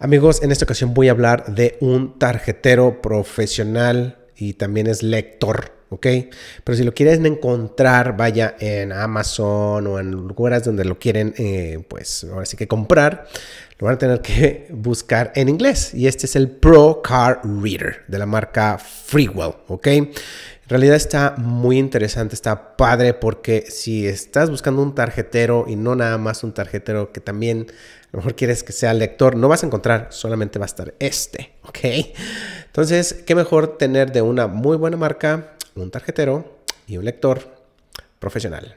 Amigos, en esta ocasión voy a hablar de un tarjetero profesional y también es lector, ¿ok? Pero si lo quieren encontrar, vaya en Amazon o en lugares donde lo quieren, eh, pues ahora sí que comprar, lo van a tener que buscar en inglés. Y este es el Pro Car Reader de la marca Freewell, ¿ok? realidad está muy interesante, está padre porque si estás buscando un tarjetero y no nada más un tarjetero que también a lo mejor quieres que sea lector, no vas a encontrar, solamente va a estar este, ¿ok? Entonces, qué mejor tener de una muy buena marca un tarjetero y un lector profesional.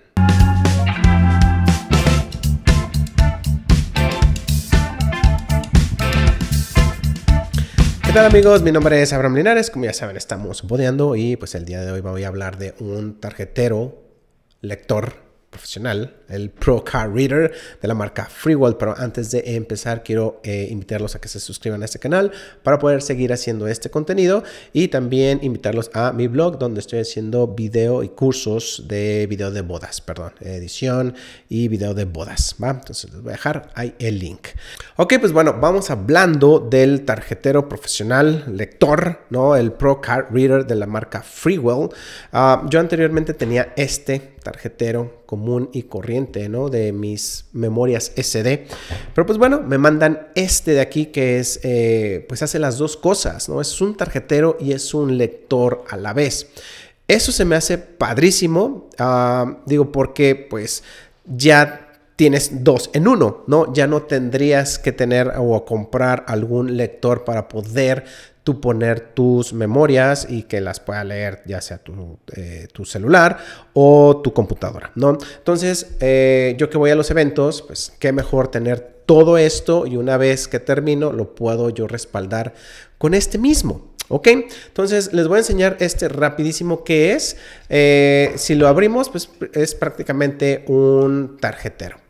¿Qué amigos? Mi nombre es Abraham Linares, como ya saben estamos bodeando y pues el día de hoy voy a hablar de un tarjetero lector profesional, el Pro Card Reader de la marca Freewell, Pero antes de empezar, quiero eh, invitarlos a que se suscriban a este canal para poder seguir haciendo este contenido y también invitarlos a mi blog donde estoy haciendo video y cursos de video de bodas, perdón, edición y video de bodas. ¿va? Entonces les voy a dejar ahí el link. Ok, pues bueno, vamos hablando del tarjetero profesional lector, ¿no? El Pro Card Reader de la marca Freewell. Ah, yo anteriormente tenía este tarjetero común y corriente, ¿no? De mis memorias SD. Pero pues bueno, me mandan este de aquí que es, eh, pues hace las dos cosas, ¿no? Es un tarjetero y es un lector a la vez. Eso se me hace padrísimo, ah, digo, porque pues ya tienes dos en uno, ¿no? Ya no tendrías que tener o comprar algún lector para poder tú poner tus memorias y que las pueda leer ya sea tu, eh, celular o tu computadora, ¿no? Entonces, eh, yo que voy a los eventos, pues qué mejor tener todo esto y una vez que termino lo puedo yo respaldar con este mismo. ¿Ok? Entonces les voy a enseñar este rapidísimo que es. Eh, si lo abrimos, pues es prácticamente un tarjetero.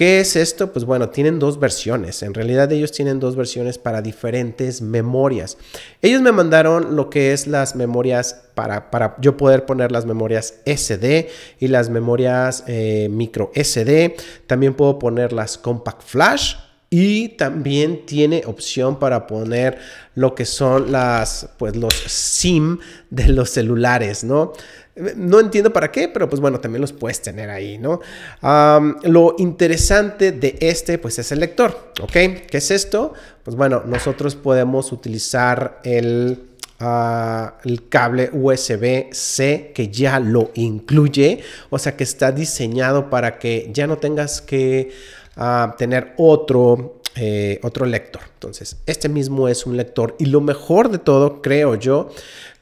¿Qué es esto? Pues bueno, tienen dos versiones. En realidad ellos tienen dos versiones para diferentes memorias. Ellos me mandaron lo que es las memorias para, para yo poder poner las memorias SD y las memorias eh, micro SD. También puedo poner las compact flash y también tiene opción para poner lo que son las, pues los SIM de los celulares, ¿no? No entiendo para qué, pero pues bueno, también los puedes tener ahí, ¿no? lo interesante de este, pues es el lector, ¿ok? ¿Qué es esto? Pues bueno, nosotros podemos utilizar el... Ah, el cable USB-C que ya lo incluye, o sea que está diseñado para que ya no tengas que a tener otro, eh, otro lector. Entonces, este mismo es un lector y lo mejor de todo, creo yo,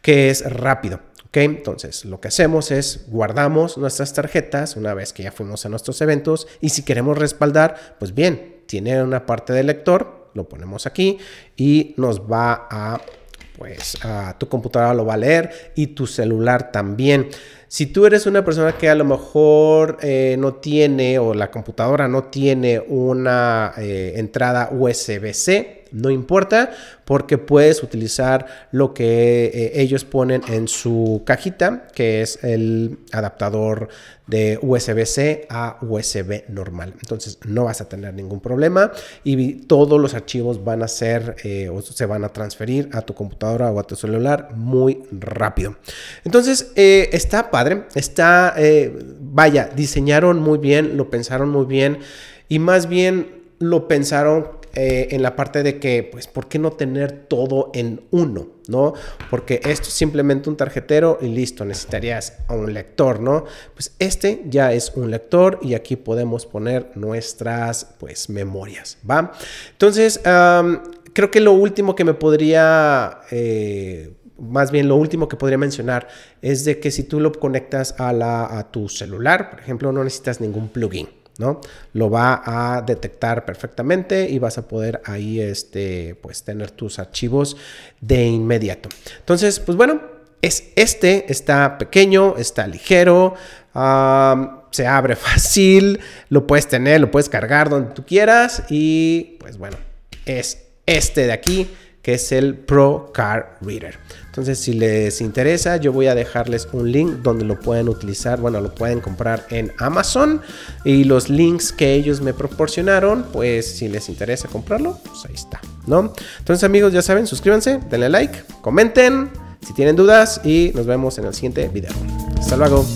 que es rápido. ¿ok? Entonces, lo que hacemos es guardamos nuestras tarjetas una vez que ya fuimos a nuestros eventos y si queremos respaldar, pues bien, tiene una parte de lector, lo ponemos aquí y nos va a pues ah, tu computadora lo va a leer y tu celular también. Si tú eres una persona que a lo mejor eh, no tiene o la computadora no tiene una eh, entrada USB-C, no importa porque puedes utilizar lo que eh, ellos ponen en su cajita, que es el adaptador de USB-C a USB normal. Entonces no vas a tener ningún problema y todos los archivos van a ser eh, o se van a transferir a tu computadora o a tu celular muy rápido. Entonces eh, está padre, está, vaya, diseñaron muy bien, lo pensaron muy bien y más bien lo pensaron eh, en la parte de que, pues, ¿por qué no tener todo en uno? ¿No? Porque esto es simplemente un tarjetero y listo, necesitarías a un lector, ¿no? Pues este ya es un lector y aquí podemos poner nuestras, pues, memorias, ¿va? Entonces, creo que lo último que me podría... Eh, más bien lo último que podría mencionar es de que si tú lo conectas a, la, a tu celular, por ejemplo, no necesitas ningún plugin. Lo va a detectar perfectamente y vas a poder ahí, este, pues, tener tus archivos de inmediato. Entonces, pues bueno, es este, está pequeño, está ligero, se abre fácil, lo puedes tener, lo puedes cargar donde tú quieras y, pues bueno, es este de aquí que es el Pro Car Reader. Entonces, si les interesa, yo voy a dejarles un link donde lo pueden utilizar, bueno, lo pueden comprar en Amazon y los links que ellos me proporcionaron, pues si les interesa comprarlo, pues ahí está, ¿no? Entonces, amigos, ya saben, suscríbanse, denle like, comenten si tienen dudas y nos vemos en el siguiente video. Hasta luego.